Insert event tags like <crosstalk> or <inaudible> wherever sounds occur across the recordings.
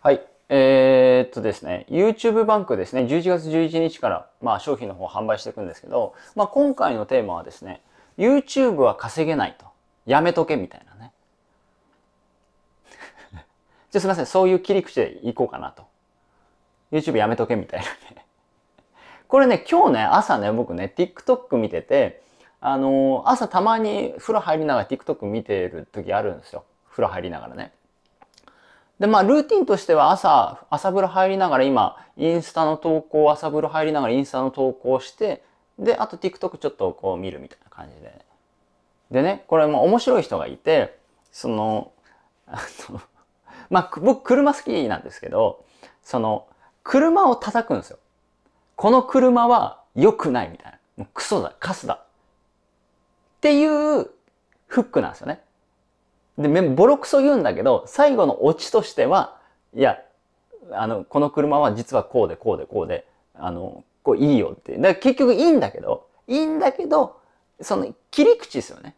はい。えー、っとですね、YouTube バンクですね、11月11日から、まあ、商品の方販売していくんですけど、まあ、今回のテーマはですね、YouTube は稼げないと。やめとけみたいなね。じ <laughs> ゃすみません、そういう切り口でいこうかなと。YouTube やめとけみたいなね。これね、今日ね、朝ね、僕ね、TikTok 見てて、あのー、朝たまに風呂入りながら TikTok 見てる時あるんですよ。風呂入りながらね。で、まあ、ルーティンとしては朝、朝風呂入りながら今、インスタの投稿、朝風呂入りながらインスタの投稿して、で、あと TikTok ちょっとこう見るみたいな感じで。でね、これも面白い人がいて、その、あの、<laughs> まあ、僕車好きなんですけど、その、車を叩くんですよ。この車は良くないみたいな。もうクソだ、カスだ。っていうフックなんですよね。で、ボロクソ言うんだけど、最後のオチとしては、いや、あの、この車は実はこうでこうでこうで、あの、こういいよって。だから結局いいんだけど、いいんだけど、その切り口ですよね。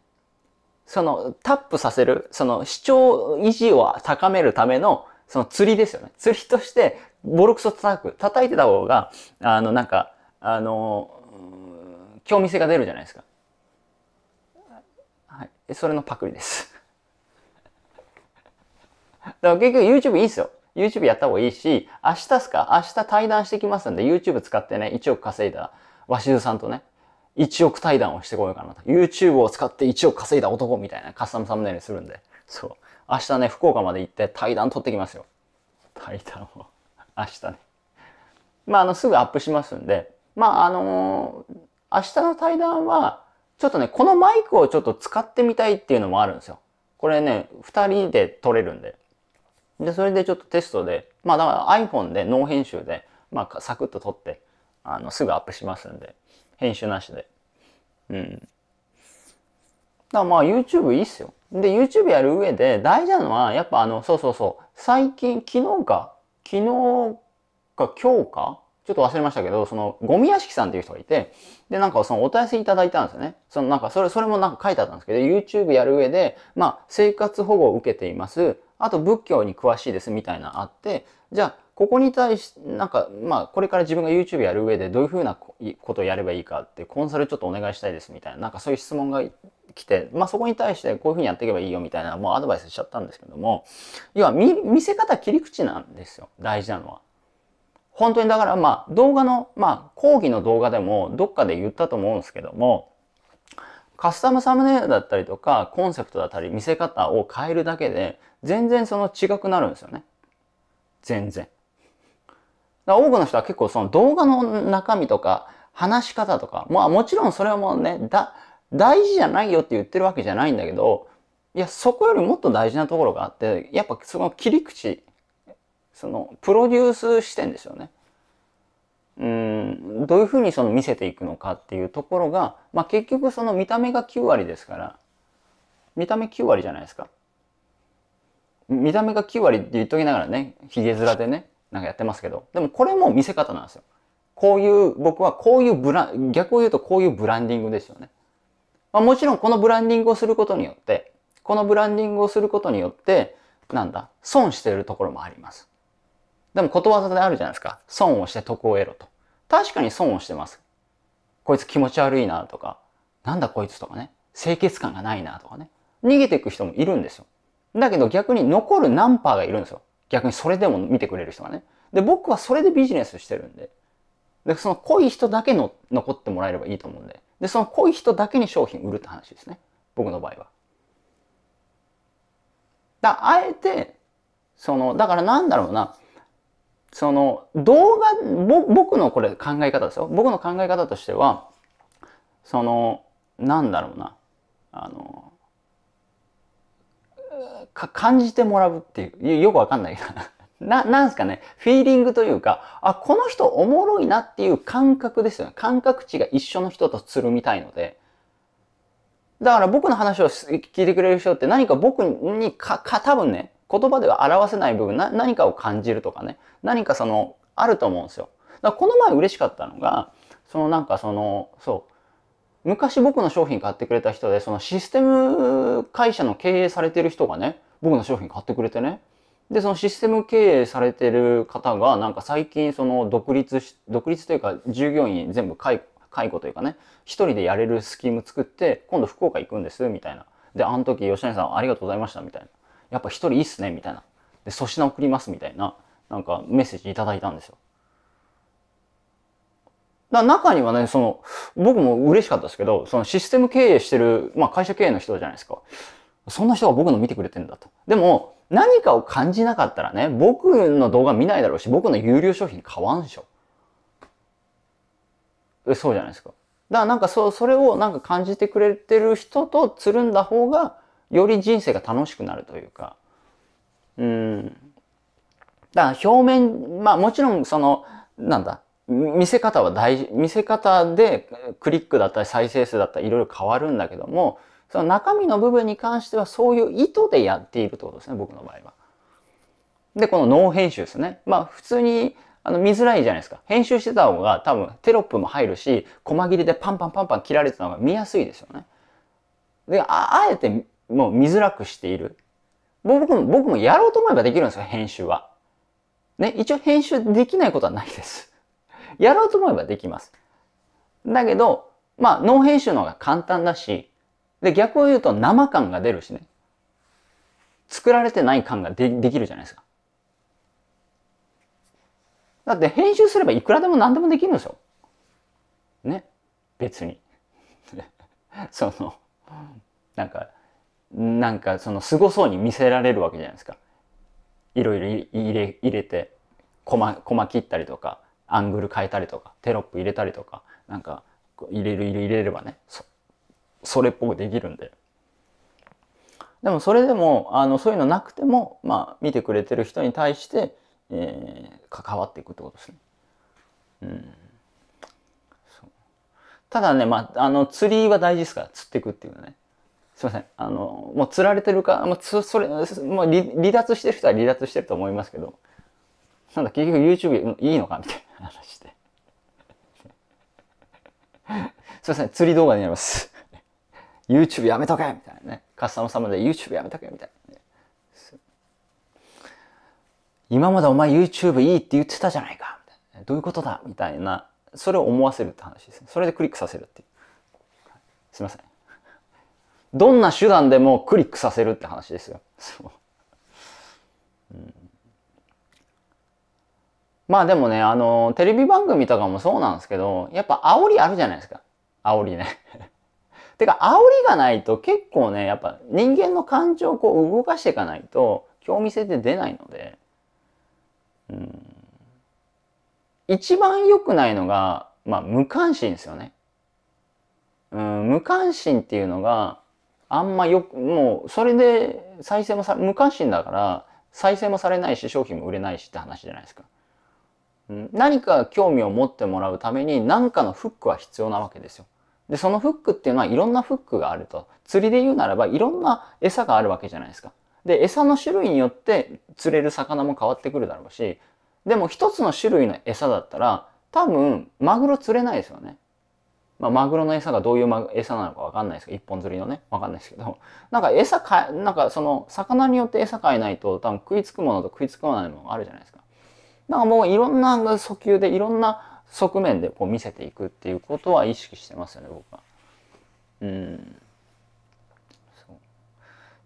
そのタップさせる、その視聴維持を高めるための、その釣りですよね。釣りとして、ボロクソ叩く。叩いてた方が、あの、なんか、あの、興味性が出るじゃないですか。はい。それのパクリです。だから結局 YouTube いいっすよ。YouTube やった方がいいし、明日っすか明日対談してきますんで、YouTube 使ってね、1億稼いだ、鷲津さんとね、1億対談をしてこようかなと。YouTube を使って1億稼いだ男みたいなカスタムサムネイルするんで。そう。明日ね、福岡まで行って対談取ってきますよ。対談を。<laughs> 明日ね。まあ、あの、すぐアップしますんで。まあ、あのー、明日の対談は、ちょっとね、このマイクをちょっと使ってみたいっていうのもあるんですよ。これね、二人で撮れるんで。で、それでちょっとテストで、まあだから iPhone でノー編集で、まあサクッと撮って、あの、すぐアップしますんで、編集なしで。うん。だからまあ YouTube いいっすよ。で、YouTube やる上で大事なのは、やっぱあの、そうそうそう、最近、昨日か、昨日か今日かちょっと忘れましたけど、その、ゴミ屋敷さんっていう人がいて、で、なんかそのお問い合わせいただいたんですよね。そのなんか、それ、それもなんか書いてあったんですけど、YouTube やる上で、まあ、生活保護を受けています。あと仏教に詳しいですみたいなあって、じゃあ、ここに対しなんか、まあ、これから自分が YouTube やる上でどういうふうなことをやればいいかって、コンサルちょっとお願いしたいですみたいな、なんかそういう質問が来て、まあそこに対してこういうふうにやっていけばいいよみたいな、もうアドバイスしちゃったんですけども、要は見、見せ方切り口なんですよ。大事なのは。本当にだからまあ動画の、まあ講義の動画でもどっかで言ったと思うんですけども、カスタムサムネイルだったりとか、コンセプトだったり、見せ方を変えるだけで、全然その違くなるんですよね。全然。だから多くの人は結構その動画の中身とか、話し方とか、まあもちろんそれはもうね、だ、大事じゃないよって言ってるわけじゃないんだけど、いや、そこよりもっと大事なところがあって、やっぱその切り口、そのプロデュース視点ですよね。うん、どういうふうにその見せていくのかっていうところが、まあ、結局その見た目が9割ですから見た目9割じゃないですか見た目が9割って言っときながらねひげ面でねなんかやってますけどでもこれも見せ方なんですよこういう僕はこういうブラ逆を言うとこういうブランディングですよね、まあ、もちろんこのブランディングをすることによってこのブランディングをすることによってなんだ損しているところもありますでもことわざであるじゃないですか。損をして得を得ろと。確かに損をしてます。こいつ気持ち悪いなとか、なんだこいつとかね。清潔感がないなとかね。逃げていく人もいるんですよ。だけど逆に残るナンパーがいるんですよ。逆にそれでも見てくれる人がね。で、僕はそれでビジネスしてるんで。で、その濃い人だけの残ってもらえればいいと思うんで。で、その濃い人だけに商品売るって話ですね。僕の場合は。だあえて、その、だからなんだろうな。その動画僕のこれ考え方ですよ僕の考え方としてはそのなんだろうなあの感じてもらうっていうよくわかんないけ <laughs> ななんすかねフィーリングというかあこの人おもろいなっていう感覚ですよね感覚値が一緒の人とつるみたいのでだから僕の話を聞いてくれる人って何か僕にかか多分ね言葉では表せない部分な、何かを感じるとかね、何かその、あると思うんですよ。だからこの前嬉しかったのが、そのなんかその、そう、昔僕の商品買ってくれた人で、そのシステム会社の経営されてる人がね、僕の商品買ってくれてね、で、そのシステム経営されてる方が、なんか最近その独立し、独立というか従業員全部解解雇というかね、一人でやれるスキーム作って、今度福岡行くんです、みたいな。で、あの時吉谷さんありがとうございました、みたいな。やっぱ一人いいっすね、みたいな。で、粗品送ります、みたいな、なんかメッセージいただいたんですよ。だ中にはね、その、僕も嬉しかったですけど、そのシステム経営してる、まあ会社経営の人じゃないですか。そんな人が僕の見てくれてんだと。でも、何かを感じなかったらね、僕の動画見ないだろうし、僕の有料商品買わんでしょ。そうじゃないですか。だからなんかそ、う、それをなんか感じてくれてる人とつるんだ方が、より人生が楽しくなるというか、うん。だから表面、まあもちろんその、なんだ、見せ方は大事、見せ方でクリックだったり再生数だったりいろいろ変わるんだけども、その中身の部分に関してはそういう意図でやっているってことですね、僕の場合は。で、このノー編集ですね。まあ普通にあの見づらいじゃないですか。編集してた方が多分テロップも入るし、細切れでパンパンパンパン切られてた方が見やすいですよね。で、ああえてもう見づらくしている。僕も、僕もやろうと思えばできるんですよ、編集は。ね、一応編集できないことはないです。<laughs> やろうと思えばできます。だけど、まあ、ノー編集の方が簡単だし、で、逆を言うと生感が出るしね。作られてない感がでできるじゃないですか。だって編集すればいくらでも何でもできるんですよ。ね。別に。<laughs> その、なんか、なんかそのすごそうに見せられるわけじゃないですか。いろいろ入れ入れてコマコマ切ったりとかアングル変えたりとかテロップ入れたりとかなんか入れる入れ入れればねそそれっぽくできるんで。でもそれでもあのそういうのなくても、まあ、見てくれてる人に対して、えー、関わっていくってことですね。うん、ただね、まあ、あの釣りは大事ですから釣っていくっていうのね。すいません。あの、もう釣られてるか、もうつそれ、もう離離脱してる人は離脱してると思いますけど、なんだ、結局 YouTube いいのかみたいな話で。<laughs> すいません、釣り動画になります。YouTube やめとけみたいなね。カスタム様で YouTube やめとけみたいな、ね。今までお前 YouTube いいって言ってたじゃないかみたいなどういうことだみたいな、それを思わせるって話ですね。それでクリックさせるっていう。すいません。どんな手段でもクリックさせるって話ですよ。そう。ん、まあでもね、あの、テレビ番組とかもそうなんですけど、やっぱ煽りあるじゃないですか。煽りね。<laughs> てか、煽りがないと結構ね、やっぱ人間の感情をこう動かしていかないと、興味性って出ないので、うん。一番良くないのが、まあ、無関心ですよね。うん、無関心っていうのが、あんまよく、もう、それで再生もさ、無関心だから、再生もされないし、商品も売れないしって話じゃないですか。ん、何か興味を持ってもらうために、何かのフックは必要なわけですよ。で、そのフックっていうのはいろんなフックがあると。釣りで言うならば、いろんな餌があるわけじゃないですか。で、餌の種類によって釣れる魚も変わってくるだろうし、でも一つの種類の餌だったら、多分、マグロ釣れないですよね。まあ、マグロの餌がどういう餌なのかわかんないですけど、一本釣りのね、わかんないですけど、<laughs> なんか餌かえ、なんかその、魚によって餌変えないと、多分食いつくものと食いつかないものがあるじゃないですか。なんかもういろんな訴求で、いろんな側面でこう見せていくっていうことは意識してますよね、僕は。うん。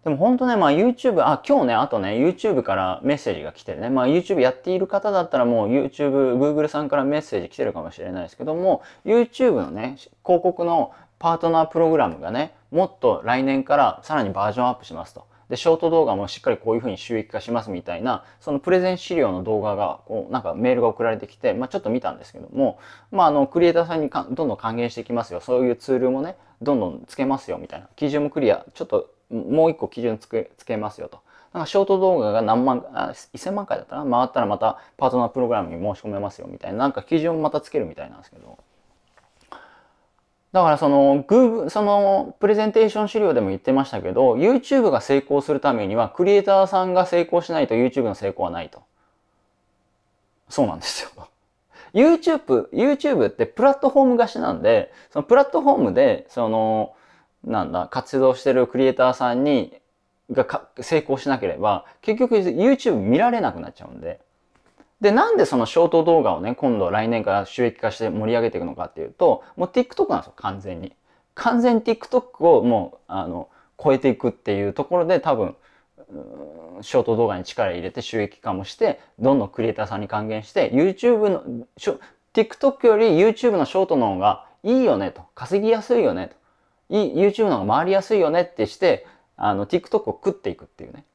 でも本当ね、まあ YouTube、あ、今日ね、あとね、YouTube からメッセージが来てるね、まあ YouTube やっている方だったらもう YouTube、Google さんからメッセージ来てるかもしれないですけども、YouTube のね、広告のパートナープログラムがね、もっと来年からさらにバージョンアップしますと。で、ショート動画もしっかりこういう風に収益化しますみたいな、そのプレゼン資料の動画が、こう、なんかメールが送られてきて、まあちょっと見たんですけども、まああの、クリエイターさんにどんどん還元していきますよ。そういうツールもね、どんどんつけますよみたいな。基準もクリア、ちょっともう一個基準つけつけますよと。なんかショート動画が何万、あ1000万回だったら回ったらまたパートナープログラムに申し込めますよみたいな、なんか基準をまたつけるみたいなんですけど。だからその Google、そのプレゼンテーション資料でも言ってましたけど、YouTube が成功するためには、クリエイターさんが成功しないと YouTube の成功はないと。そうなんですよ。YouTube、YouTube ってプラットフォーム貸しなんで、そのプラットフォームで、その、なんだ、活動してるクリエイターさんに、が成功しなければ、結局 YouTube 見られなくなっちゃうんで。で、なんでそのショート動画をね、今度来年から収益化して盛り上げていくのかっていうと、もう TikTok なんですよ、完全に。完全に TikTok をもう、あの、超えていくっていうところで多分、ショート動画に力入れて収益化もして、どんどんクリエイターさんに還元して、YouTube の、TikTok より YouTube のショートの方がいいよねと、稼ぎやすいよねと。い YouTube の方が回りやすいよねってして、あの、TikTok を食っていくっていうね。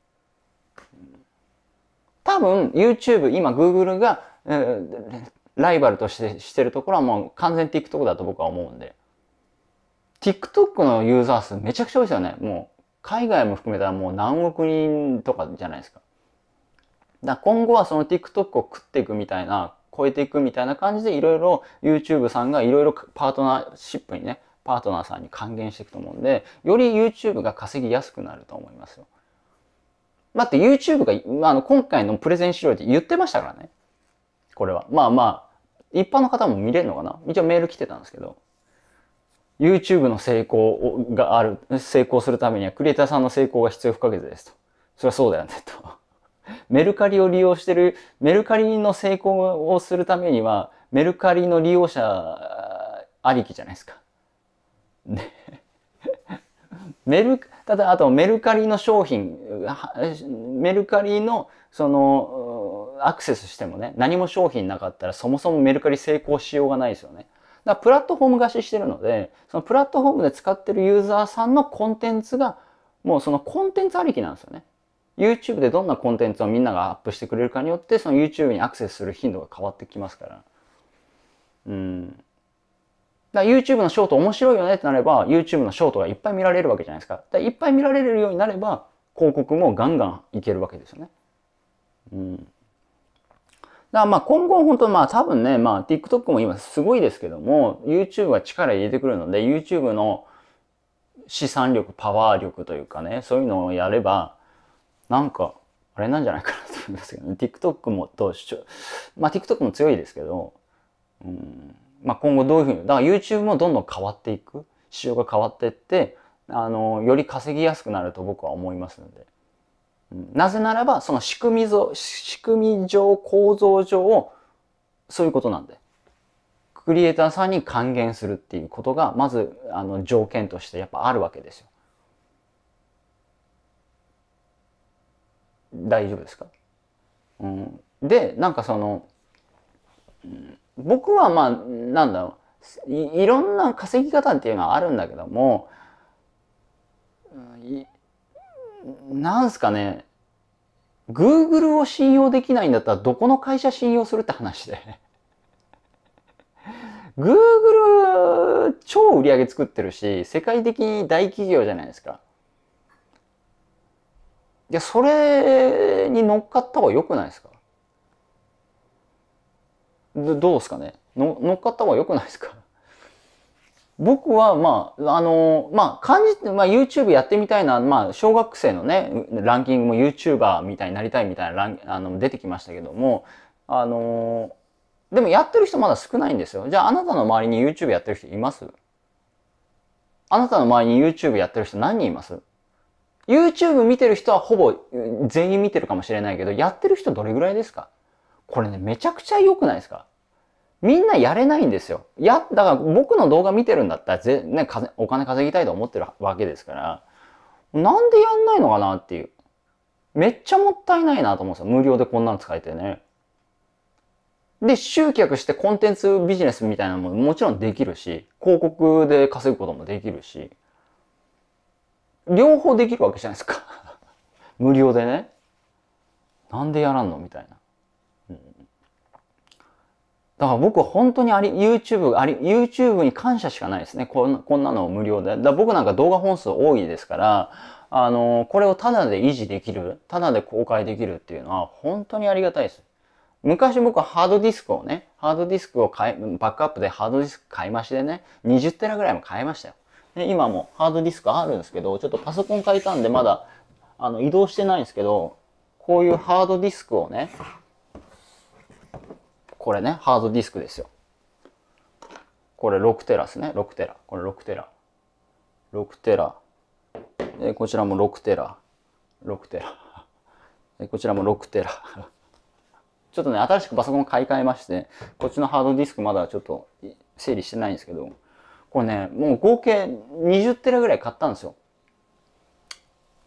多分 YouTube、今 Google が、えー、ライバルとしてしてるところはもう完全 TikTok だと僕は思うんで。TikTok のユーザー数めちゃくちゃ多いですよね。もう海外も含めたらもう何億人とかじゃないですか。だ今後はその TikTok を食っていくみたいな、超えていくみたいな感じでいろいろ YouTube さんがいろいろパートナーシップにね、パートナーさんに還元していくと思うんで、より YouTube が稼ぎやすくなると思いますよ。だって YouTube が、あの、今回のプレゼン資料で言ってましたからね。これは。まあまあ、一般の方も見れるのかな一応メール来てたんですけど。YouTube の成功がある、成功するためにはクリエイターさんの成功が必要不可欠ですと。それはそうだよねと。<laughs> メルカリを利用してる、メルカリの成功をするためには、メルカリの利用者ありきじゃないですか。<laughs> メル、ただあとメルカリの商品、メルカリのそのアクセスしてもね、何も商品なかったらそもそもメルカリ成功しようがないですよね。だからプラットフォーム貸ししてるので、そのプラットフォームで使ってるユーザーさんのコンテンツが、もうそのコンテンツありきなんですよね。YouTube でどんなコンテンツをみんながアップしてくれるかによって、その YouTube にアクセスする頻度が変わってきますから。うん。だから YouTube のショート面白いよねってなれば、YouTube のショートがいっぱい見られるわけじゃないですか。だかいっぱい見られるようになれば、広告もガンガンいけるわけですよね。うん。だからまあ今後本当まあ多分ね、まあ TikTok も今すごいですけども、YouTube が力入れてくるので、YouTube の資産力、パワー力というかね、そういうのをやれば、なんか、あれなんじゃないかなと思いますけどね。TikTok もと、まあ TikTok も強いですけど、うん。まあ、今後どういうふうにだから YouTube もどんどん変わっていく仕様が変わっていってあのより稼ぎやすくなると僕は思いますので、うん、なぜならばその仕組みぞ仕組み上構造上をそういうことなんでクリエイターさんに還元するっていうことがまずあの条件としてやっぱあるわけですよ。大丈夫ですか、うん、でなんかその、うん、僕はまあ、なんだろうい、いろんな稼ぎ方っていうのはあるんだけども、なんすかね、Google を信用できないんだったらどこの会社信用するって話で。Google <laughs> 超売り上げ作ってるし、世界的に大企業じゃないですか。いや、それに乗っかった方が良くないですかどうですかねの乗っかった方が良くないですか僕は、まあ、あのー、まあ、感じて、まあ、YouTube やってみたいな、まあ、小学生のね、ランキングも YouTuber みたいになりたいみたいなラン、あの、出てきましたけども、あのー、でもやってる人まだ少ないんですよ。じゃあ、あなたの周りに YouTube やってる人いますあなたの周りに YouTube やってる人何人います ?YouTube 見てる人はほぼ全員見てるかもしれないけど、やってる人どれぐらいですかこれね、めちゃくちゃ良くないですかみんなやれないんですよ。や、だから僕の動画見てるんだったらぜ、ね、お金稼ぎたいと思ってるわけですから、なんでやんないのかなっていう。めっちゃもったいないなと思うんですよ。無料でこんなの使えてね。で、集客してコンテンツビジネスみたいなのももちろんできるし、広告で稼ぐこともできるし、両方できるわけじゃないですか。<laughs> 無料でね。なんでやらんのみたいな。だから僕は本当にあり、YouTube、あり、YouTube に感謝しかないですね。こんこんなの無料で。だ僕なんか動画本数多いですから、あの、これをただで維持できる、ただで公開できるっていうのは本当にありがたいです。昔僕はハードディスクをね、ハードディスクを買い、バックアップでハードディスク買い増しでね、20テラぐらいも買いましたよ。で、今もハードディスクあるんですけど、ちょっとパソコン買いたんでまだ、あの、移動してないんですけど、こういうハードディスクをね、これね、ハードディスクですよ。これ6テラですね。6テラ。これ6テラ。6テラ。で、こちらも6テラ。6テラ。で、こちらも6テラ。<laughs> ちょっとね、新しくパソコン買い替えまして、こっちのハードディスクまだちょっと整理してないんですけど、これね、もう合計20テラぐらい買ったんですよ。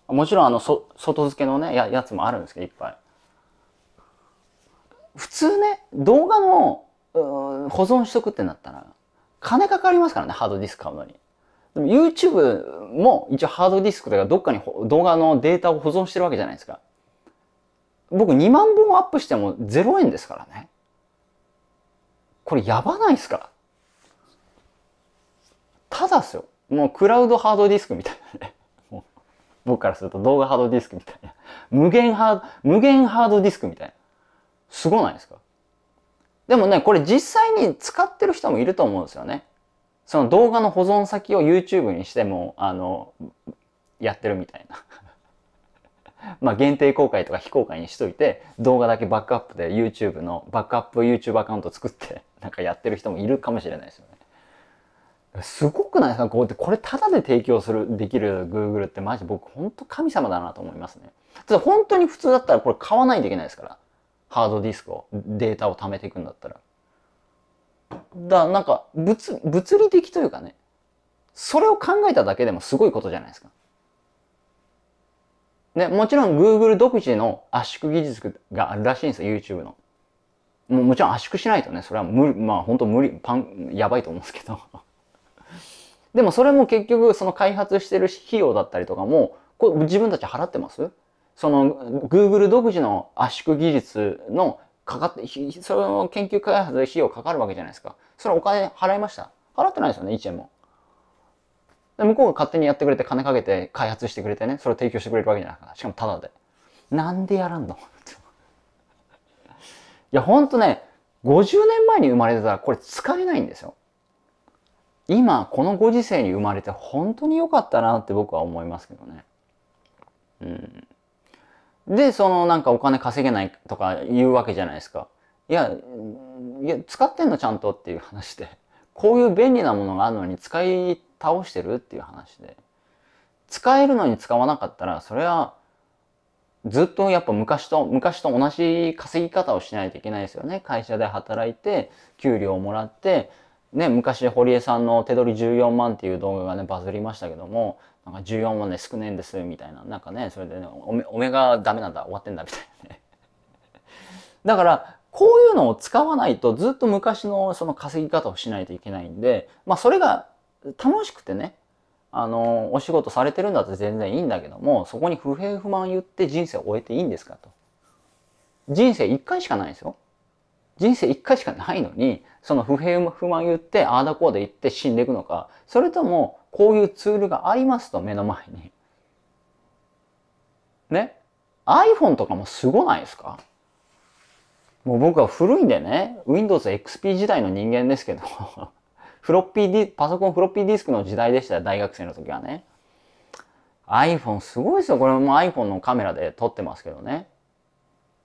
もちろんあの、外付けのねや、やつもあるんですけど、いっぱい。普通ね、動画の保存しとくってなったら、金かかりますからね、ハードディスク買うのに。でも YouTube も一応ハードディスクとかどっかに動画のデータを保存してるわけじゃないですか。僕2万本アップしても0円ですからね。これやばないですかただっすよ。もうクラウドハードディスクみたいなね。僕からすると動画ハードディスクみたいな。無限ハード、無限ハードディスクみたいな。すごないですかでもね、これ実際に使ってる人もいると思うんですよね。その動画の保存先を YouTube にしても、あの、やってるみたいな。<laughs> まあ限定公開とか非公開にしといて、動画だけバックアップで YouTube の、バックアップ YouTube アカウント作って、<laughs> なんかやってる人もいるかもしれないですよね。すごくないですかこうって、これタダで提供する、できる Google ってマジ僕ほんと神様だなと思いますね。ただ本当に普通だったらこれ買わないといけないですから。ハードディスクをデータを貯めていくんだったらだかなんか物物理的というかねそれを考えただけでもすごいことじゃないですか。ね、もちろん Google 独自の圧縮技術があるらしいんですよ、YouTube の。ももちろん圧縮しないとね、それは無理、まあ本当無理、パン、やばいと思うんですけど。でもそれも結局その開発してる費用だったりとかも、こ自分たち払ってますその Google 独自の圧縮技術のかかって、その研究開発で費用かかるわけじゃないですか。それお金払いました払ってないですよね、1円も。で向こうが勝手にやってくれて金かけて開発してくれてね、それを提供してくれるわけじゃないかしかもタダで。なんでやらんの <laughs> いや、ほんとね、50年前に生まれてたらこれ使えないんですよ。今、このご時世に生まれて本当に良かったなって僕は思いますけどね。うん。で、そのなんかお金稼げないとか言うわけじゃないですか。いや、いや、使ってんのちゃんとっていう話で。<laughs> こういう便利なものがあるのに使い倒してるっていう話で。使えるのに使わなかったら、それはずっとやっぱ昔と、昔と同じ稼ぎ方をしないといけないですよね。会社で働いて、給料をもらって、ね、昔堀江さんの手取り14万っていう動画がね、バズりましたけども、なんか14もね少ねいんですみたいななんかねそれでねおめおめがダメなんだ終わってんだみたいなね <laughs> だからこういうのを使わないとずっと昔のその稼ぎ方をしないといけないんでまあそれが楽しくてねあのお仕事されてるんだって全然いいんだけどもそこに不平不満言って人生を終えていいんですかと人生一回しかないですよ人生一回しかないのに、その不平不満言って、ああだこうで言って死んでいくのか、それとも、こういうツールがありますと、目の前に。ね ?iPhone とかもすごないですかもう僕は古いんでね、Windows XP 時代の人間ですけど <laughs> フロッピーディ、パソコンフロッピーディスクの時代でした大学生の時はね。iPhone すごいですよ。これも iPhone のカメラで撮ってますけどね。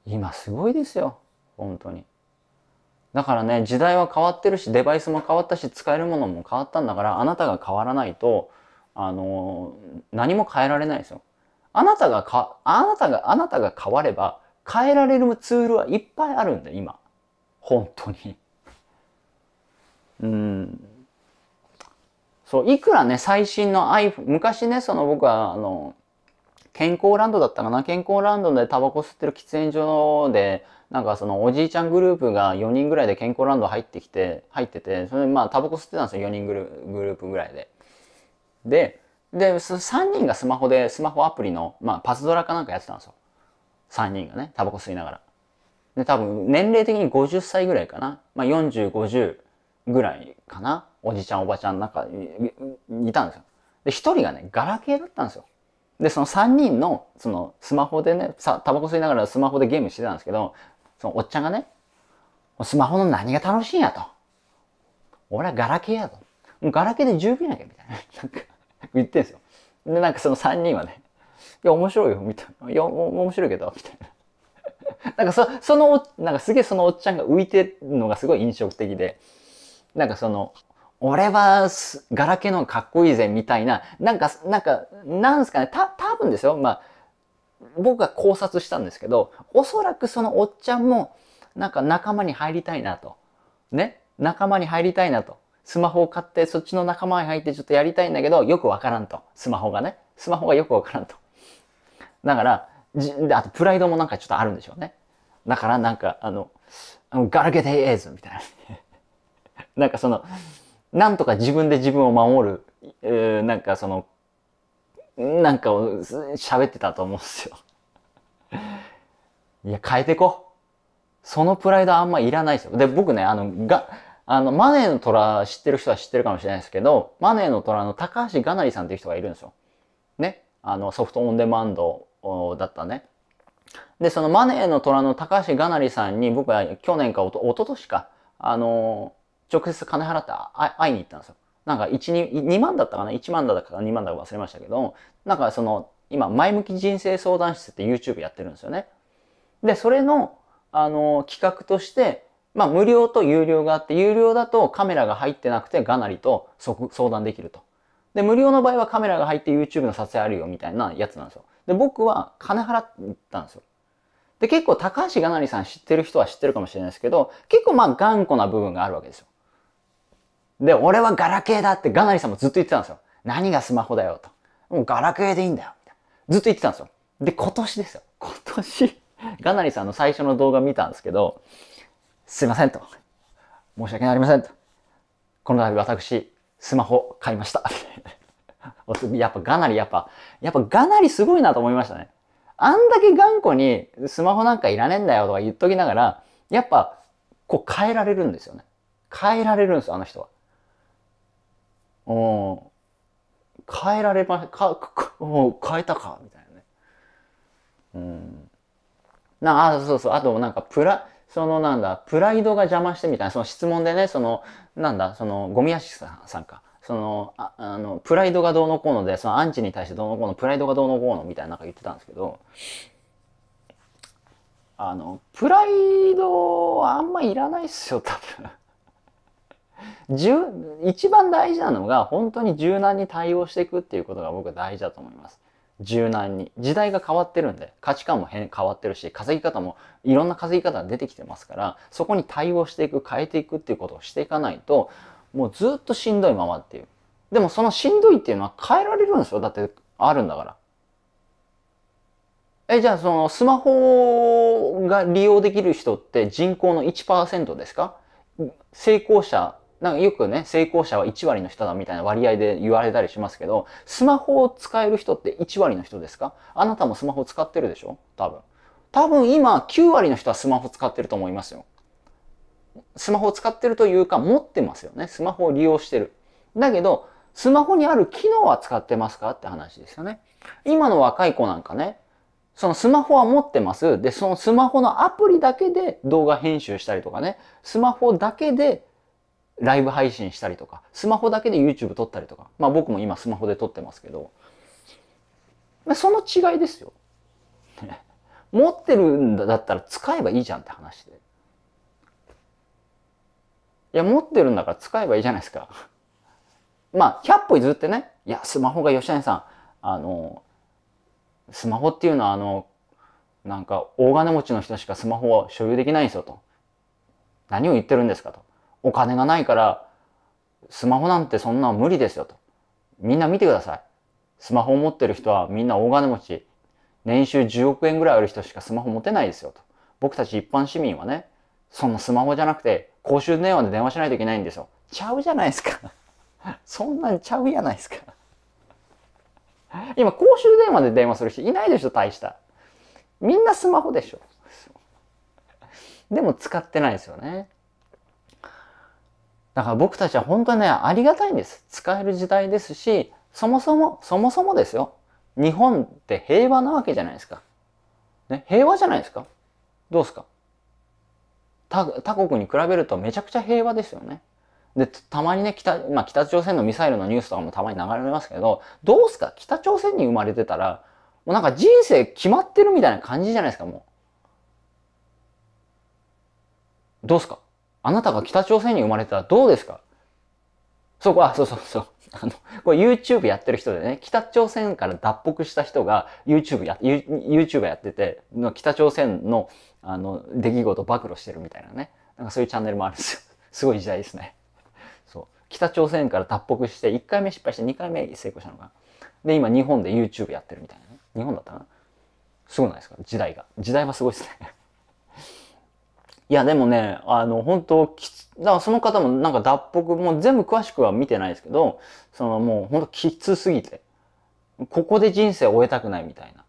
今すごいですよ。本当に。だからね、時代は変わってるし、デバイスも変わったし、使えるものも変わったんだから、あなたが変わらないと、あのー、何も変えられないですよ。あなたがか、あなたが、あなたが変われば、変えられるツールはいっぱいあるんだよ、今。本当に。うん。そう、いくらね、最新の iPhone、昔ね、その僕は、あの、健康ランドだったかな健康ランドでタバコ吸ってる喫煙所でなんかそのおじいちゃんグループが4人ぐらいで健康ランド入ってきて、入ってて、それまあタバコ吸ってたんですよ、4人グループぐらいで。で、で、3人がスマホで、スマホアプリの、まあパズドラかなんかやってたんですよ。3人がね、タバコ吸いながら。で、多分年齢的に50歳ぐらいかな。まあ40、50ぐらいかな。おじちゃん、おばちゃんなんかいたんですよ。で、1人がね、ガラケーだったんですよ。で、その3人の、その、スマホでね、タバコ吸いながらスマホでゲームしてたんですけど、そのおっちゃんがね、スマホの何が楽しいんやと。俺はガラケーやと。ガラケーで十分やけみたいな。なんか、言ってんすよ。で、なんかその3人はね、いや、面白いよ、みたいな。いや、面白いけど、みたいな。なんかそ、その、なんかすげえそのおっちゃんが浮いてるのがすごい印象的で、なんかその、俺はガラケーのかっこいいぜ、みたいな、なんか、なんか、なんすかね、た、多分ですよ。まあ、僕が考察したんですけど、おそらくそのおっちゃんも、なんか仲間に入りたいなと。ね仲間に入りたいなと。スマホを買って、そっちの仲間に入ってちょっとやりたいんだけど、よくわからんと。スマホがね。スマホがよくわからんと。だから、じあとプライドもなんかちょっとあるんでしょうね。だからなんか、あの、あのガラケでええぞみたいな。<laughs> なんかその、なんとか自分で自分を守る、えー、なんかそのなんか喋ってたと思うんですよ。<laughs> いや、変えてこ。そのプライドあんまいらないですよ。で、僕ね、あの、が、あの、マネーの虎知ってる人は知ってるかもしれないですけど、マネーの虎の高橋がなりさんっていう人がいるんですよ。ね。あの、ソフトオンデマンドだったね。で、そのマネーの虎の高橋がなりさんに僕は去年かおと、おととしか、あの、直接金払って会いに行ったんですよ。なんか1、2, 2万だったかな ?1 万だったか2万だか忘れましたけど、なんかその、今、前向き人生相談室って YouTube やってるんですよね。で、それの、あの、企画として、まあ、無料と有料があって、有料だとカメラが入ってなくてがなりと相談できると。で、無料の場合はカメラが入って YouTube の撮影あるよみたいなやつなんですよ。で、僕は金払ったんですよ。で、結構高橋がなりさん知ってる人は知ってるかもしれないですけど、結構まあ頑固な部分があるわけですよ。で、俺はガラケーだってガナリさんもずっと言ってたんですよ。何がスマホだよと。もうガラケーでいいんだよ。ずっと言ってたんですよ。で、今年ですよ。今年、ガナリさんの最初の動画見たんですけど、すいませんと。申し訳ありませんと。この度私、スマホ買いました。<laughs> やっぱガナリやっぱ、やっぱガナリすごいなと思いましたね。あんだけ頑固にスマホなんかいらねえんだよとか言っときながら、やっぱこう変えられるんですよね。変えられるんですよ、あの人は。う変えられまかか変えたかみたいなね。うん、なあそうそうあとなんかプラそのなんだプライドが邪魔してみたいなその質問でねそのなんだそのゴミ屋敷さんさんかそのああのプライドがどうのこうのでそのアンチに対してどうのこうのプライドがどうのこうのみたいななんか言ってたんですけどあのプライドはあんまいらないっすよ多分。一番大事なのが本当に柔軟に対応していくっていうことが僕は大事だと思います。柔軟に。時代が変わってるんで、価値観も変変わってるし、稼ぎ方もいろんな稼ぎ方が出てきてますから、そこに対応していく、変えていくっていうことをしていかないと、もうずっとしんどいままっていう。でもそのしんどいっていうのは変えられるんですよ。だってあるんだから。え、じゃあそのスマホが利用できる人って人口の1%ですか成功者なんかよくね、成功者は1割の人だみたいな割合で言われたりしますけど、スマホを使える人って1割の人ですかあなたもスマホ使ってるでしょ多分。多分今9割の人はスマホ使ってると思いますよ。スマホを使ってるというか持ってますよね。スマホを利用してる。だけど、スマホにある機能は使ってますかって話ですよね。今の若い子なんかね、そのスマホは持ってます。で、そのスマホのアプリだけで動画編集したりとかね、スマホだけでライブ配信したりとか、スマホだけで YouTube 撮ったりとか、まあ僕も今スマホで撮ってますけど、その違いですよ。<laughs> 持ってるんだったら使えばいいじゃんって話で。いや、持ってるんだから使えばいいじゃないですか。まあ、100歩譲ってね、いや、スマホが吉谷さん、あの、スマホっていうのはあの、なんか大金持ちの人しかスマホを所有できないんですよと。何を言ってるんですかと。お金がないから、スマホなんてそんな無理ですよと。みんな見てください。スマホを持ってる人はみんな大金持ち。年収10億円ぐらいある人しかスマホ持てないですよと。僕たち一般市民はね、そんなスマホじゃなくて公衆電話で電話しないといけないんですよ。ちゃうじゃないですか。<laughs> そんなにちゃうやないですか。今公衆電話で電話する人いないでしょ、大した。みんなスマホでしょ。でも使ってないですよね。だから僕たちは本当にね、ありがたいんです。使える時代ですし、そもそも、そもそもですよ。日本って平和なわけじゃないですか。ね、平和じゃないですか。どうですか他国に比べるとめちゃくちゃ平和ですよね。で、たまにね、北、まあ、北朝鮮のミサイルのニュースとかもたまに流れますけど、どうすか北朝鮮に生まれてたら、もうなんか人生決まってるみたいな感じじゃないですか、もう。どうすかあなたが北朝鮮に生まれたらどうですかそこ、あ、そうそうそう。<laughs> あの、これ YouTube やってる人でね、北朝鮮から脱北した人が YouTube や、YouTube やってて、北朝鮮の、あの、出来事暴露してるみたいなね。なんかそういうチャンネルもあるんですよ。<laughs> すごい時代ですね。そう。北朝鮮から脱北して、1回目失敗して2回目成功したのかで、今日本で YouTube やってるみたいなね。日本だったかな。すごいないですか時代が。時代はすごいですね。いや、でもね、あの、本当きつ、だからその方もなんか脱北、もう全部詳しくは見てないですけど、そのもう本当きつすぎて、ここで人生終えたくないみたいな。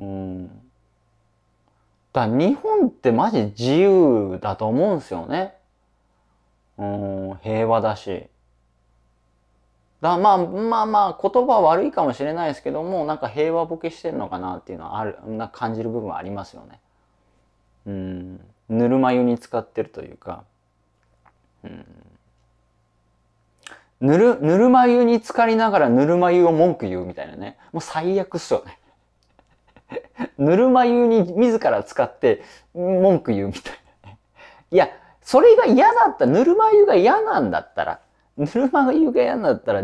うん。だから日本ってマジ自由だと思うんですよね。うん、平和だし。だまあまあまあ言葉悪いかもしれないですけどもなんか平和ボケしてるのかなっていうのはあるな感じる部分はありますよね。うん、ぬるま湯に使ってるというか、うん、ぬる、ぬるま湯に浸かりながらぬるま湯を文句言うみたいなね。もう最悪っすよね。<laughs> ぬるま湯に自ら使って文句言うみたいなね。いや、それが嫌だったぬるま湯が嫌なんだったら、ぬるま湯が嫌なんだったら、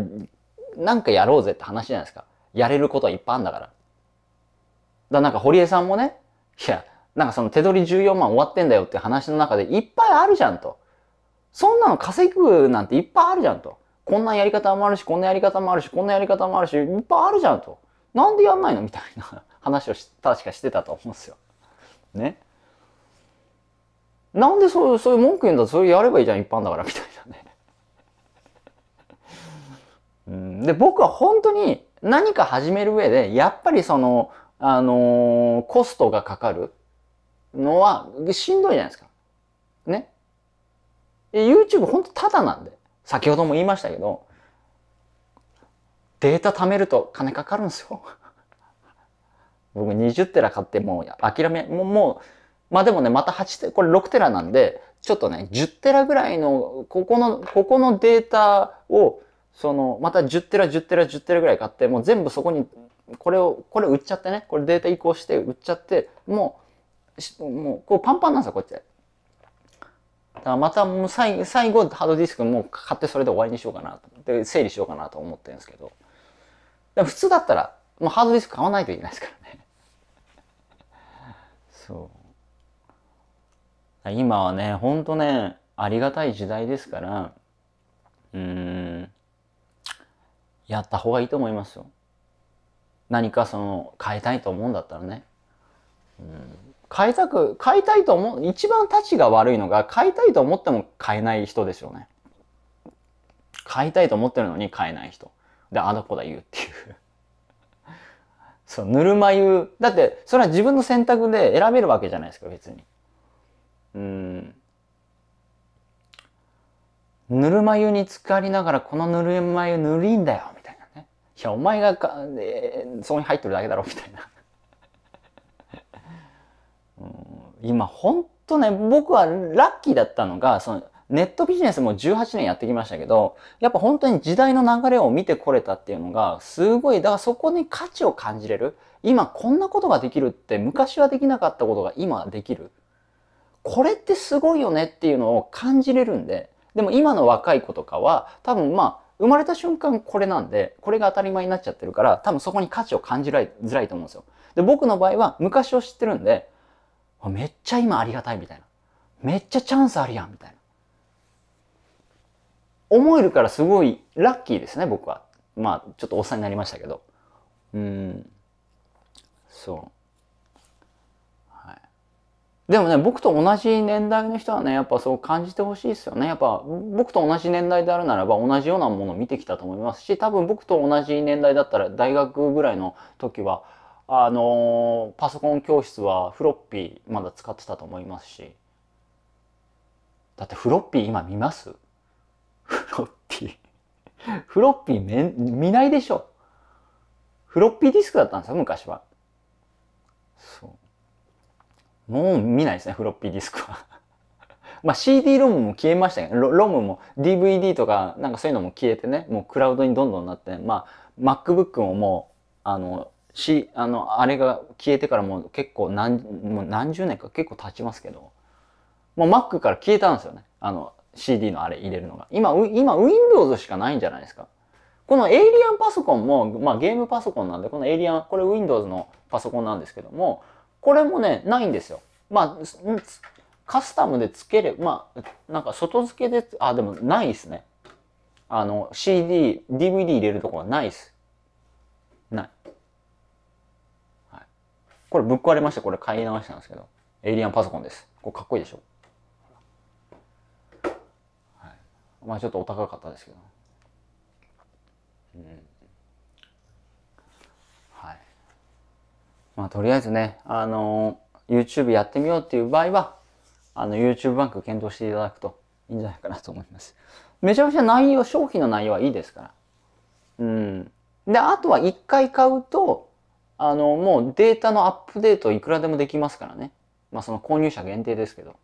なんかやろうぜって話じゃないですか。やれることはいっぱいあんだから。だからなんか堀江さんもね、いや、なんかその手取り14万終わってんだよって話の中でいっぱいあるじゃんと。そんなの稼ぐなんていっぱいあるじゃんと。こんなやり方もあるし、こんなやり方もあるし、こんなやり方もあるし、いっぱいあるじゃんと。なんでやんないのみたいな <laughs> 話を確かしてたと思うんですよ。ね。なんでそうそういう文句言うんだそれやればいいじゃん、一般だから、みたいなね。<laughs> で、僕は本当に何か始める上で、やっぱりその、あのー、コストがかかる。のはしんどいじゃないですか。ね。YouTube ほんとタダなんで。先ほども言いましたけど、データ貯めると金かかるんですよ。<laughs> 僕20テラ買ってもう諦め、もう、もう、まあでもね、また8テラ、これ6テラなんで、ちょっとね、10テラぐらいの、ここの、ここのデータを、その、また10テラ、10テラ、10テラぐらい買って、もう全部そこに、これを、これ売っちゃってね、これデータ移行して売っちゃって、もう、もうこうパンパンなんですよ、こっちだからまたもう最最後ハードディスクもう買ってそれで終わりにしようかなとで、整理しようかなと思ってるんですけどでも普通だったらもうハードディスク買わないといけないですからね <laughs> そう今はねほんとねありがたい時代ですからうんやった方がいいと思いますよ何かその変えたいと思うんだったらねうん買いたく、買いたいと思う、一番たちが悪いのが、買いたいと思っても買えない人ですよね。買いたいと思ってるのに買えない人。で、あの子だ言うっていう <laughs> そう、ぬるま湯。だって、それは自分の選択で選べるわけじゃないですか、別に。うん。ぬるま湯に浸かりながら、このぬるま湯ぬるいんだよ、みたいなね。いや、お前がか、えー、そこに入ってるだけだろ、みたいな。今本当ね、僕はラッキーだったのが、そのネットビジネスも18年やってきましたけど、やっぱ本当に時代の流れを見てこれたっていうのが、すごい、だからそこに価値を感じれる。今こんなことができるって、昔はできなかったことが今できる。これってすごいよねっていうのを感じれるんで、でも今の若い子とかは、多分まあ、生まれた瞬間これなんで、これが当たり前になっちゃってるから、多分そこに価値を感じづらいと思うんですよ。で、僕の場合は昔を知ってるんで、めっちゃ今ありがたいみたいなめっちゃチャンスあるやんみたいな思えるからすごいラッキーですね僕はまあちょっとおっさんになりましたけどうんそうでもね、僕と同じ年代の人はね、やっぱそう感じてほしいですよね。やっぱ僕と同じ年代であるならば同じようなものを見てきたと思いますし、多分僕と同じ年代だったら大学ぐらいの時は、あのパソコン教室はフロッピーまだ使ってたと思いますしだってフロッピー今見ます <laughs> フロッピーフロッピーめ見ないでしょフロッピーディスクだったんですよ昔はそうもう見ないですねフロッピーディスクは <laughs> まあ CD ロムも消えましたけどロムも DVD とかなんかそういうのも消えてねもうクラウドにどんどんなって、まあ MacBook ももうあのし、あの、あれが消えてからもう結構何、もう何十年か結構経ちますけど、もう Mac から消えたんですよね。あの、CD のあれ入れるのが。今、今 Windows しかないんじゃないですか。このエイリアンパソコンも、まあゲームパソコンなんで、このエイリアン、これ Windows のパソコンなんですけども、これもね、ないんですよ。まあ、カスタムで付ければ、まあ、なんか外付けで、あ、でもないですね。あの、CD、DVD 入れるとこはないです。これぶっ壊れました。これ買い直したんですけど。エイリアンパソコンです。これかっこいいでしょ。はい、まあちょっとお高かったですけど。うん。はい。まあとりあえずね、あの YouTube やってみようっていう場合は、あの YouTube バンク検討していただくといいんじゃないかなと思います。めちゃくちゃ内容、商品の内容はいいですから。うん。で、あとは一回買うと、あの、もうデータのアップデートいくらでもできますからね。まあその購入者限定ですけど。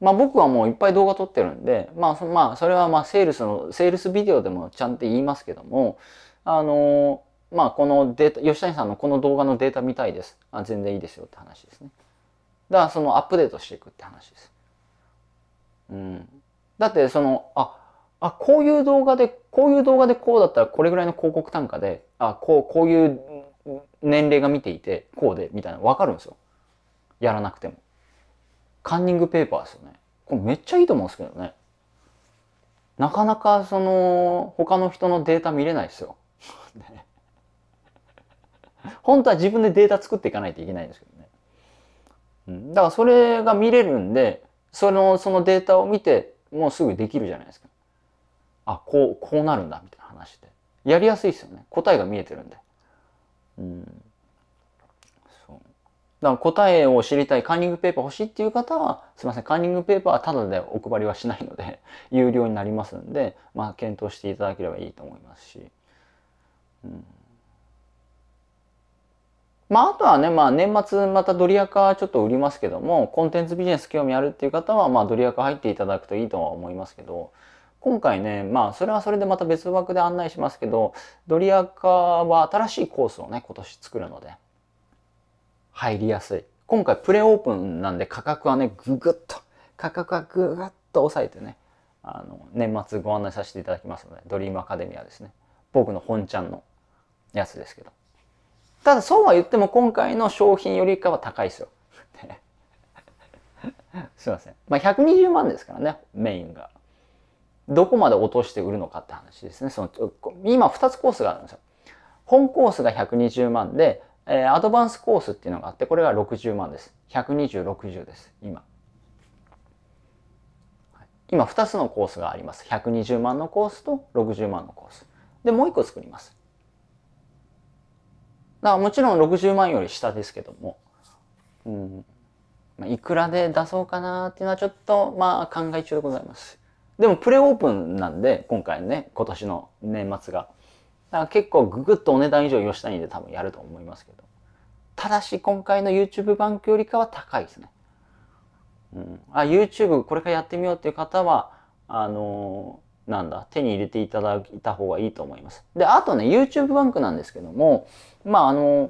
まあ僕はもういっぱい動画撮ってるんで、まあそ,、まあ、それはまあセールスの、セールスビデオでもちゃんと言いますけども、あのまあこのデータ、吉谷さんのこの動画のデータ見たいです。あ全然いいですよって話ですね。だからそのアップデートしていくって話です。うん。だってその、あ、あ、こういう動画で、こういう動画でこうだったらこれぐらいの広告単価で、あ、こう、こういう年齢が見ていてこうでみたいな分かるんですよやらなくてもカンニングペーパーですよねこれめっちゃいいと思うんですけどねなかなかその他の人のデータ見れないですよ <laughs> 本当は自分でデータ作っていかないといけないんですけどねだからそれが見れるんでそのそのデータを見てもうすぐできるじゃないですかあこうこうなるんだみたいな話でやりやすいですよね答えが見えてるんで。うん、そうだから答えを知りたいカンニングペーパー欲しいっていう方はすいませんカンニングペーパーはただでお配りはしないので <laughs> 有料になりますんで、まあ、検討していただければいいと思いますし、うん、まああとはね、まあ、年末またドリアカちょっと売りますけどもコンテンツビジネス興味あるっていう方は、まあ、ドリアカ入っていただくといいとは思いますけど今回ね、まあ、それはそれでまた別枠で案内しますけど、ドリアカは新しいコースをね、今年作るので、入りやすい。今回プレオープンなんで価格はね、ぐぐっと、価格はぐぐっと抑えてね、あの、年末ご案内させていただきますので、ドリームアカデミアですね。僕の本ちゃんのやつですけど。ただそうは言っても今回の商品よりかは高いですよ。<laughs> すいません。まあ120万ですからね、メインが。どこまで落として売るのかって話ですね。その今2つコースがあるんですよ。本コースが120万で、えー、アドバンスコースっていうのがあって、これが60万です。120、60です。今。今2つのコースがあります。120万のコースと60万のコース。で、もう1個作ります。だからもちろん60万より下ですけども、うん、まあ、いくらで出そうかなっていうのはちょっと、まあ考え中でございます。でもプレオープンなんで、今回ね、今年の年末が。だから結構ググッとお値段以上吉谷で多分やると思いますけど。ただし今回の YouTube バンクよりかは高いですね。うん、あ、YouTube これからやってみようっていう方は、あのー、なんだ、手に入れていただいた方がいいと思います。で、あとね、YouTube バンクなんですけども、まあ、あの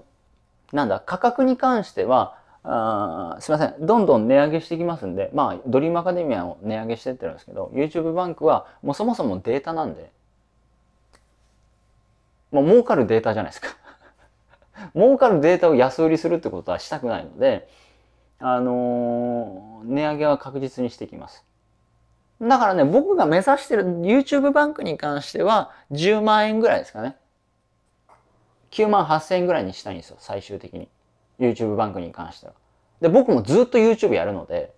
ー、なんだ、価格に関しては、あすいません。どんどん値上げしていきますんで、まあ、ドリームアカデミアを値上げしてってるんですけど、YouTube バンクは、もうそもそもデータなんで、もう儲かるデータじゃないですか <laughs> 儲かるデータを安売りするってことはしたくないので、あのー、値上げは確実にしていきます。だからね、僕が目指してる YouTube バンクに関しては、10万円ぐらいですかね。9万8000円ぐらいにしたいんですよ、最終的に。YouTube ンクに関しては。で、僕もずっと YouTube やるので、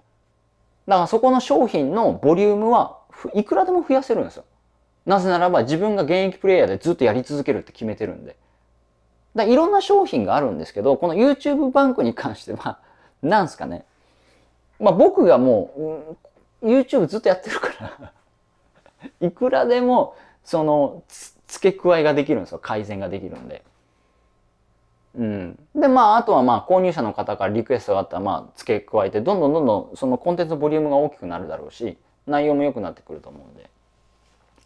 だからそこの商品のボリュームはいくらでも増やせるんですよ。なぜならば自分が現役プレイヤーでずっとやり続けるって決めてるんで。だいろんな商品があるんですけど、この YouTube バンクに関しては、<laughs> なんすかね。まあ僕がもう、うん、YouTube ずっとやってるからいくらでも、その、付け加えができるんですよ。改善ができるんで。うん、でまああとはまあ購入者の方からリクエストがあったらまあ付け加えてどんどんどんどんそのコンテンツのボリュームが大きくなるだろうし内容も良くなってくると思うんでだか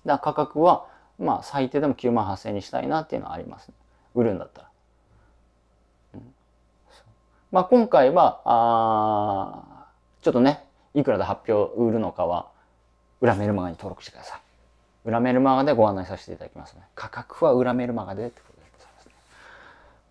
ら価格はまあ最低でも9万8000円にしたいなっていうのはあります、ね、売るんだったら。うんまあ、今回はあちょっとねいくらで発表売るのかは裏メルマガに登録してください。裏メルマガでご案内させていただきますね。価格は裏メルマガでってこと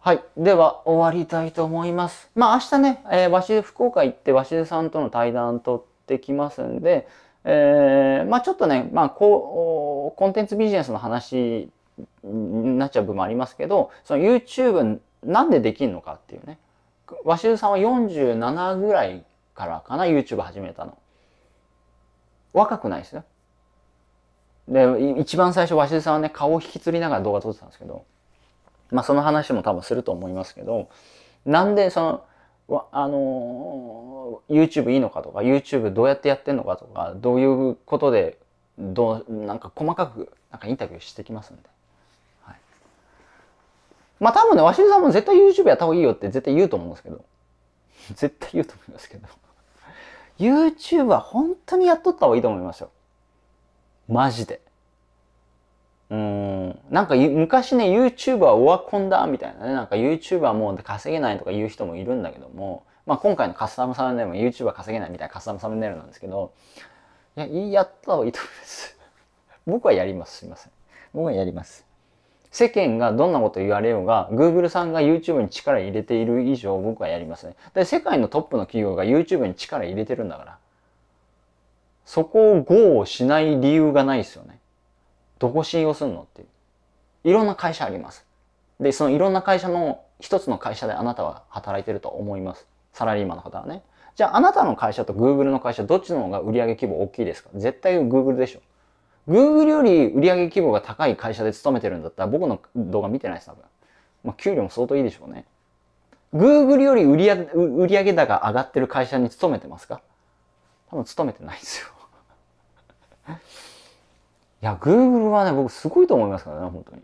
はい。では、終わりたいと思います。まあ、明日ね、えー、鷲出福岡行って、鷲津さんとの対談取ってきますんで、えー、まあ、ちょっとね、まあ、こう、コンテンツビジネスの話になっちゃう部分もありますけど、その YouTube なんでできるのかっていうね。鷲津さんは47ぐらいからかな、YouTube 始めたの。若くないですよ。で、一番最初、鷲津さんはね、顔を引きつりながら動画撮ってたんですけど、まあ、その話も多分すると思いますけどなんでそのあの YouTube いいのかとか YouTube どうやってやってんのかとかどういうことでどうなんか細かくなんかインタビューしてきますんで。はい、まあ多分ね、鷲見さんも絶対 YouTube やった方がいいよって絶対言うと思うんですけど。<laughs> 絶対言うと思いますけど。YouTube は本当にやっとった方がいいと思いますよ。マジで。うん、なんか昔ね、YouTuber はオワコンだみたいなね、なんか YouTuber もう稼げないとか言う人もいるんだけども、まあ今回のカスタムサムネイルも YouTuber 稼げないみたいなカスタムサムネイルなんですけど、いや、やった方がいいと思います。<laughs> 僕はやります。すいません。僕はやります。世間がどんなこと言われようが、Google さんが YouTube に力入れている以上、僕はやりますね。で、世界のトップの企業が YouTube に力入れてるんだから。そこを豪をしない理由がないですよね。どこ信用すんのっていう。いろんな会社あります。で、そのいろんな会社の一つの会社であなたは働いてると思います。サラリーマンの方はね。じゃああなたの会社と Google の会社どっちの方が売上規模大きいですか絶対 Google でしょ。Google より売上規模が高い会社で勤めてるんだったら僕の動画見てないです、多分。まあ、給料も相当いいでしょうね。Google より売り売上高上がってる会社に勤めてますか多分勤めてないですよいや、Google はね、僕すごいと思いますからね、本当に。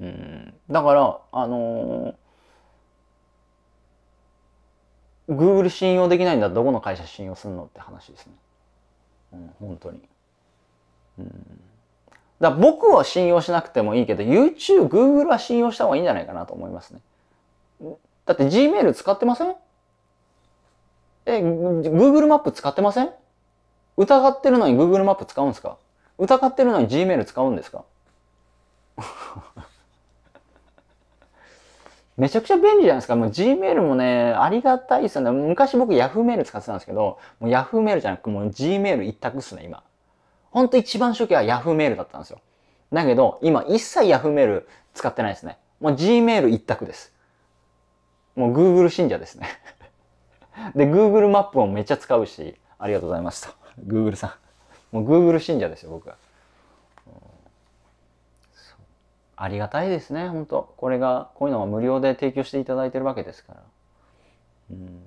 うん。だから、あのー、Google 信用できないんだどこの会社信用すんのって話ですね。うん、本当に。うん。だ僕は信用しなくてもいいけど、YouTube、Google は信用した方がいいんじゃないかなと思いますね。だって Gmail 使ってませんえ、Google マップ使ってません疑ってるのに Google マップ使うんですか疑ってるのに Gmail 使うんですか <laughs> めちゃくちゃ便利じゃないですか。もう Gmail もね、ありがたいですよね。昔僕 Yahoo メール使ってたんですけど、もう Yahoo メールじゃなく、もう Gmail 一択っすね、今。ほんと一番初期は Yahoo メールだったんですよ。だけど、今一切 Yahoo メール使ってないですね。もう Gmail 一択です。もう Google 信者ですね <laughs> で、Google マップもめっちゃ使うし、ありがとうございました。Google さんもう Google 信者ですよ、僕は。ありがたいですね、本当これが、こういうのが無料で提供していただいてるわけですから。うん、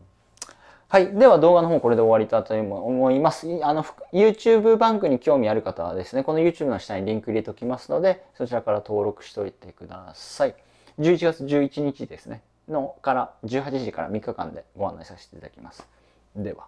はい。では動画の方これで終わりたいと思います。あの、YouTube バンクに興味ある方はですね、この YouTube の下にリンク入れておきますので、そちらから登録しておいてください。11月11日ですね、のから18時から3日間でご案内させていただきます。では。